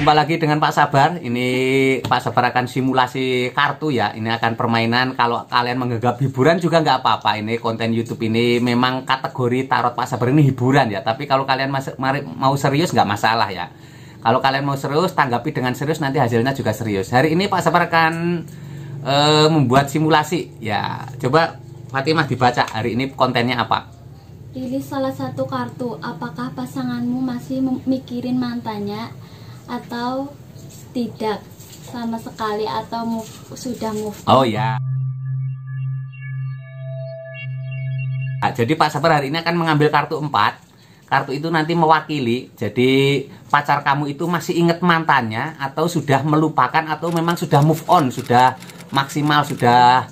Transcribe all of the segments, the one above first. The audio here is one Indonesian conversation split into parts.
Jumpa lagi dengan Pak Sabar. Ini Pak Sabar akan simulasi kartu ya. Ini akan permainan. Kalau kalian menganggap hiburan juga nggak apa-apa. Ini konten YouTube ini memang kategori tarot Pak Sabar ini hiburan ya. Tapi kalau kalian mau serius nggak masalah ya. Kalau kalian mau serius, tanggapi dengan serius. Nanti hasilnya juga serius. Hari ini Pak Sabar akan e, membuat simulasi ya. Coba Fatimah dibaca. Hari ini kontennya apa? Pilih salah satu kartu. Apakah pasanganmu masih mikirin mantannya? atau tidak sama sekali atau move, sudah move on? Oh ya. Nah, jadi Pak Sabar hari ini akan mengambil kartu 4 Kartu itu nanti mewakili Jadi pacar kamu itu masih ingat mantannya Atau sudah melupakan Atau memang sudah move on Sudah maksimal Sudah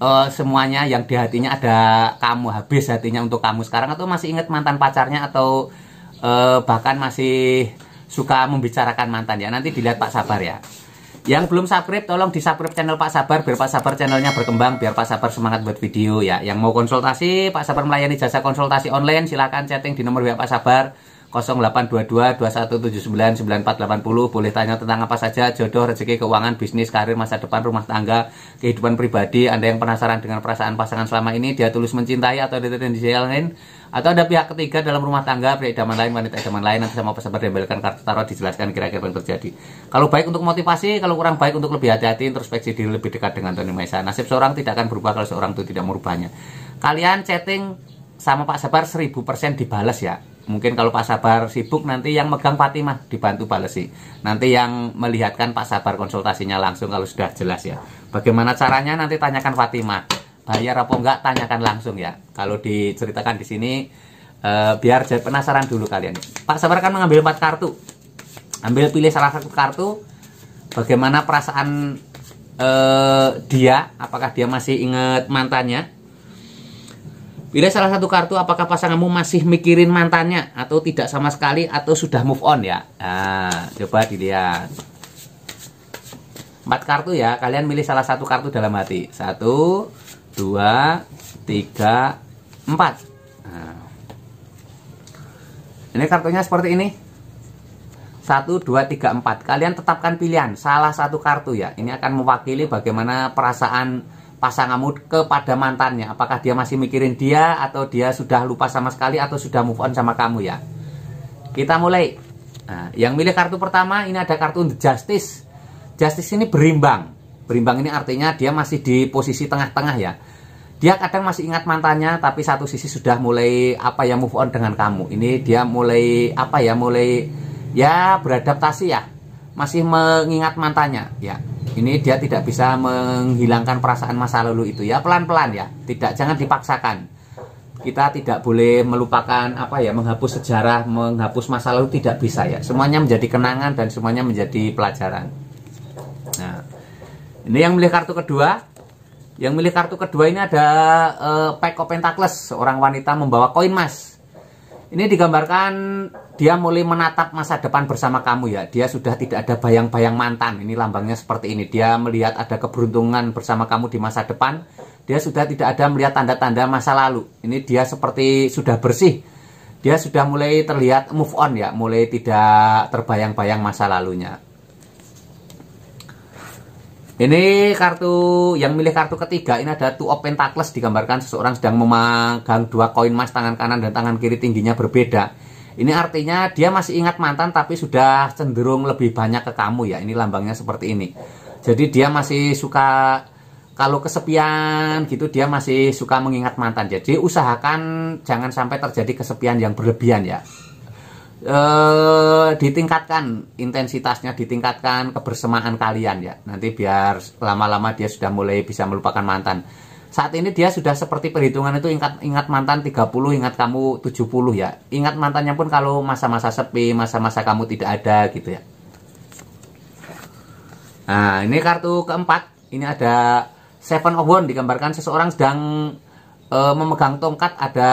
uh, semuanya yang di hatinya ada kamu Habis hatinya untuk kamu sekarang Atau masih ingat mantan pacarnya Atau uh, bahkan masih suka membicarakan mantan ya. Nanti dilihat Pak Sabar ya. Yang belum subscribe tolong di subscribe channel Pak Sabar biar Pak Sabar channelnya berkembang biar Pak Sabar semangat buat video ya. Yang mau konsultasi Pak Sabar melayani jasa konsultasi online silahkan chatting di nomor WA Pak Sabar 082221799480. boleh tanya tentang apa saja jodoh rezeki keuangan bisnis karir masa depan rumah tangga kehidupan pribadi anda yang penasaran dengan perasaan pasangan selama ini dia tulus mencintai atau dia tidak lain atau ada pihak ketiga dalam rumah tangga pria idaman lain wanita idaman lain nanti sama pesabar diambilkan kartu tarot dijelaskan kira-kira yang terjadi kalau baik untuk motivasi kalau kurang baik untuk lebih hati-hati introspeksi diri lebih dekat dengan Tony Maisa nasib seorang tidak akan berubah kalau seorang itu tidak merubahnya kalian chatting sama Pak Sabar 1000% dibalas ya mungkin kalau Pak Sabar sibuk nanti yang megang Fatimah dibantu balesi nanti yang melihatkan Pak Sabar konsultasinya langsung kalau sudah jelas ya bagaimana caranya nanti tanyakan Fatimah bayar apa enggak tanyakan langsung ya kalau diceritakan di sini eh, biar penasaran dulu kalian Pak Sabar kan mengambil empat kartu ambil pilih salah satu kartu bagaimana perasaan eh, dia apakah dia masih ingat mantannya Pilih salah satu kartu, apakah pasanganmu masih mikirin mantannya atau tidak sama sekali atau sudah move on ya? Nah, coba dilihat. Empat kartu ya, kalian milih salah satu kartu dalam hati. Satu, dua, tiga, empat. Nah. Ini kartunya seperti ini. Satu, dua, tiga, empat. Kalian tetapkan pilihan, salah satu kartu ya. Ini akan mewakili bagaimana perasaan pasanganmu kepada mantannya apakah dia masih mikirin dia atau dia sudah lupa sama sekali atau sudah move on sama kamu ya kita mulai nah, yang milih kartu pertama ini ada kartu The Justice Justice ini berimbang berimbang ini artinya dia masih di posisi tengah-tengah ya dia kadang masih ingat mantannya tapi satu sisi sudah mulai apa ya move on dengan kamu ini dia mulai apa ya mulai ya beradaptasi ya masih mengingat mantannya ya ini dia tidak bisa menghilangkan perasaan masa lalu itu ya pelan-pelan ya tidak jangan dipaksakan kita tidak boleh melupakan apa ya menghapus sejarah menghapus masa lalu tidak bisa ya semuanya menjadi kenangan dan semuanya menjadi pelajaran nah ini yang milih kartu kedua yang milih kartu kedua ini ada uh, Pack of seorang wanita membawa koin emas ini digambarkan dia mulai menatap masa depan bersama kamu ya. Dia sudah tidak ada bayang-bayang mantan. Ini lambangnya seperti ini. Dia melihat ada keberuntungan bersama kamu di masa depan. Dia sudah tidak ada melihat tanda-tanda masa lalu. Ini dia seperti sudah bersih. Dia sudah mulai terlihat move on ya, mulai tidak terbayang-bayang masa lalunya. Ini kartu yang milih kartu ketiga ini ada Two of Pentacles digambarkan seseorang sedang memegang dua koin emas tangan kanan dan tangan kiri tingginya berbeda. Ini artinya dia masih ingat mantan tapi sudah cenderung lebih banyak ke kamu ya. Ini lambangnya seperti ini. Jadi dia masih suka kalau kesepian gitu dia masih suka mengingat mantan. Jadi usahakan jangan sampai terjadi kesepian yang berlebihan ya. Eh, ditingkatkan intensitasnya ditingkatkan kebersamaan kalian ya nanti biar lama-lama dia sudah mulai bisa melupakan mantan saat ini dia sudah seperti perhitungan itu ingat ingat mantan 30 ingat kamu 70 ya ingat mantannya pun kalau masa-masa sepi masa-masa kamu tidak ada gitu ya nah ini kartu keempat ini ada seven of one digambarkan seseorang sedang e, memegang tongkat ada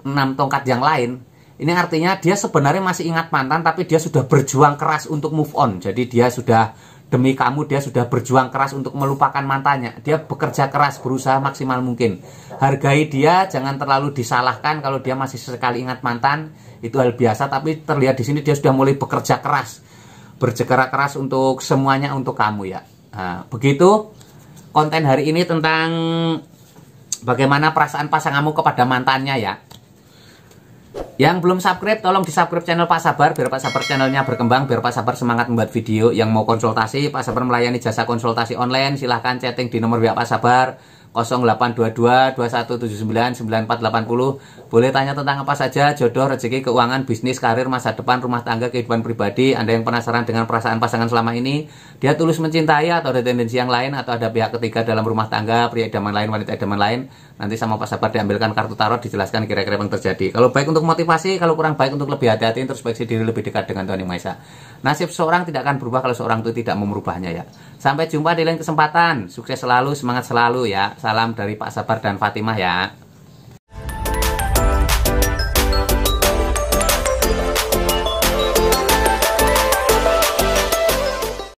enam tongkat yang lain ini artinya dia sebenarnya masih ingat mantan tapi dia sudah berjuang keras untuk move on. Jadi dia sudah demi kamu dia sudah berjuang keras untuk melupakan mantannya. Dia bekerja keras, berusaha maksimal mungkin. Hargai dia, jangan terlalu disalahkan kalau dia masih sekali ingat mantan. Itu hal biasa tapi terlihat di sini dia sudah mulai bekerja keras. Bergerak keras untuk semuanya untuk kamu ya. Nah, begitu konten hari ini tentang bagaimana perasaan pasanganmu kepada mantannya ya. Yang belum subscribe, tolong di subscribe channel Pak Sabar biar Pak Sabar channelnya berkembang, biar Pak Sabar semangat membuat video. Yang mau konsultasi, Pak Sabar melayani jasa konsultasi online, silahkan chatting di nomor WA Pak Sabar 082221799480. Boleh tanya tentang apa saja, jodoh, rezeki, keuangan, bisnis, karir, masa depan, rumah tangga, kehidupan pribadi. Anda yang penasaran dengan perasaan pasangan selama ini, dia tulus mencintai atau ada tendensi yang lain atau ada pihak ketiga dalam rumah tangga, pria idaman lain, wanita idaman lain nanti sama Pak Sabar diambilkan kartu tarot dijelaskan kira-kira yang terjadi. Kalau baik untuk motivasi, kalau kurang baik untuk lebih hati-hati introspeksi diri lebih dekat dengan Tuhan Yang Maha Esa. Nasib seorang tidak akan berubah kalau seorang itu tidak mau merubahnya ya. Sampai jumpa di lain kesempatan. Sukses selalu, semangat selalu ya. Salam dari Pak Sabar dan Fatimah ya.